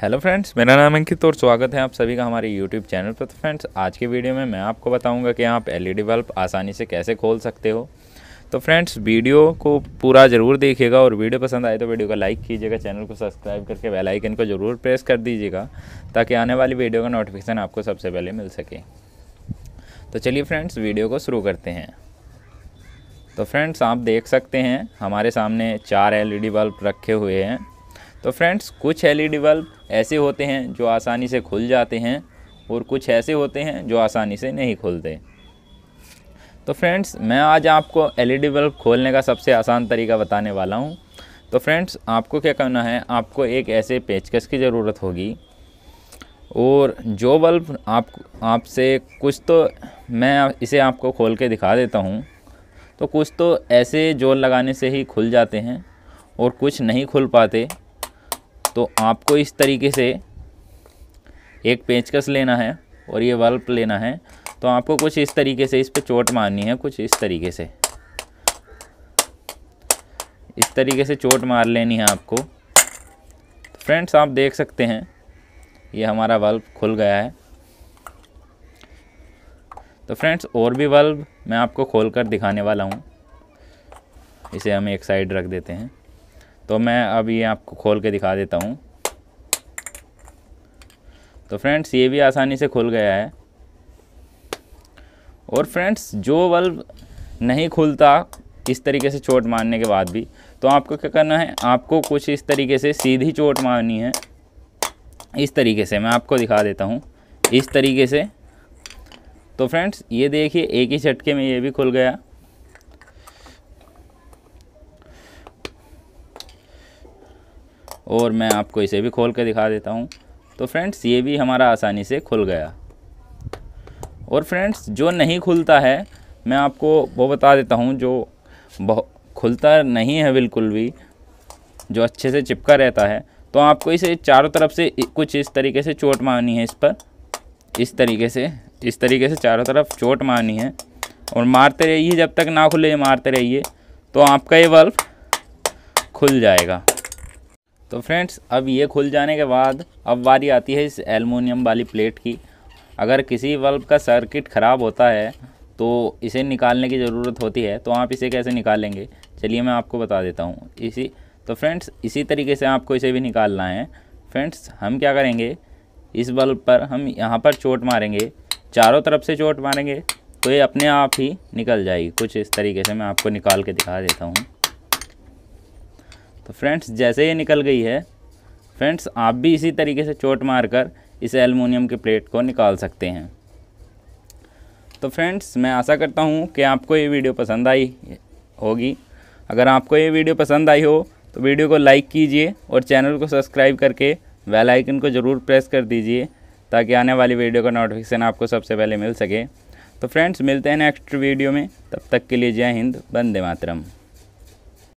hello friends मेरा नाम अंकित और स्वागत है आप सभी का हमारे यूट्यूब चैनल पर तो फ्रेंड्स आज की वीडियो में मैं आपको बताऊंगा कि आप एलईडी बल्ब आसानी से कैसे खोल सकते हो तो फ्रेंड्स वीडियो को पूरा ज़रूर देखिएगा और वीडियो पसंद आए तो वीडियो को लाइक कीजिएगा चैनल को सब्सक्राइब करके बेलाइकन को ज़रूर प्रेस कर दीजिएगा ताकि आने वाली वीडियो का नोटिफिकेशन आपको सबसे पहले मिल सके तो चलिए फ्रेंड्स वीडियो को शुरू करते हैं तो फ्रेंड्स आप देख सकते हैं हमारे सामने चार एल बल्ब रखे हुए हैं तो फ्रेंड्स कुछ एल बल्ब ऐसे होते हैं जो आसानी से खुल जाते हैं और कुछ ऐसे होते हैं जो आसानी से नहीं खुलते तो फ्रेंड्स मैं आज आपको एल बल्ब खोलने का सबसे आसान तरीका बताने वाला हूँ तो फ्रेंड्स आपको क्या करना है आपको एक ऐसे पेचकस की ज़रूरत होगी और जो बल्ब आप आपसे कुछ तो मैं इसे आपको खोल के दिखा देता हूँ तो कुछ तो ऐसे जोर लगाने से ही खुल जाते हैं और कुछ नहीं खुल पाते तो आपको इस तरीके से एक पेचकस लेना है और ये बल्ब लेना है तो आपको कुछ इस तरीके से इस पर चोट मारनी है कुछ इस तरीके से इस तरीके से चोट मार लेनी है आपको फ्रेंड्स आप देख सकते हैं ये हमारा बल्ब खुल गया है तो फ्रेंड्स और भी बल्ब मैं आपको खोल कर दिखाने वाला हूँ इसे हम एक साइड रख देते हैं तो मैं अब ये आपको खोल के दिखा देता हूँ तो फ्रेंड्स ये भी आसानी से खुल गया है और फ्रेंड्स जो बल्ब नहीं खुलता इस तरीके से चोट मारने के बाद भी तो आपको क्या करना है आपको कुछ इस तरीके से सीधी चोट मारनी है इस तरीके से मैं आपको दिखा देता हूँ इस तरीके से तो फ्रेंड्स ये देखिए एक ही झटके में ये भी खुल गया और मैं आपको इसे भी खोल के दिखा देता हूँ तो फ्रेंड्स ये भी हमारा आसानी से खुल गया और फ्रेंड्स जो नहीं खुलता है मैं आपको वो बता देता हूँ जो खुलता नहीं है बिल्कुल भी जो अच्छे से चिपका रहता है तो आपको इसे चारों तरफ से कुछ इस तरीके से चोट मारनी है इस पर इस तरीके से इस तरीके से चारों तरफ चोट मारनी है और मारते रहिए जब तक ना खुले मारते रहिए तो आपका ये बल्ब खुल जाएगा तो फ्रेंड्स अब ये खुल जाने के बाद अब बारी आती है इस एलमोनियम वाली प्लेट की अगर किसी बल्ब का सर्किट ख़राब होता है तो इसे निकालने की ज़रूरत होती है तो आप इसे कैसे निकालेंगे चलिए मैं आपको बता देता हूँ इसी तो फ्रेंड्स इसी तरीके से आपको इसे भी निकालना है फ्रेंड्स हम क्या करेंगे इस बल्ब पर हम यहाँ पर चोट मारेंगे चारों तरफ से चोट मारेंगे तो ये अपने आप ही निकल जाएगी कुछ इस तरीके से मैं आपको निकाल के दिखा देता हूँ तो फ्रेंड्स जैसे ये निकल गई है फ्रेंड्स आप भी इसी तरीके से चोट मारकर इस एलमोनियम की प्लेट को निकाल सकते हैं तो फ्रेंड्स मैं आशा करता हूँ कि आपको ये वीडियो पसंद आई होगी अगर आपको ये वीडियो पसंद आई हो तो वीडियो को लाइक कीजिए और चैनल को सब्सक्राइब करके बेल आइकन को ज़रूर प्रेस कर दीजिए ताकि आने वाली वीडियो का नोटिफिकेशन आपको सबसे पहले मिल सके तो फ्रेंड्स मिलते हैं नेक्स्ट वीडियो में तब तक के लिए जय हिंद वंदे मातरम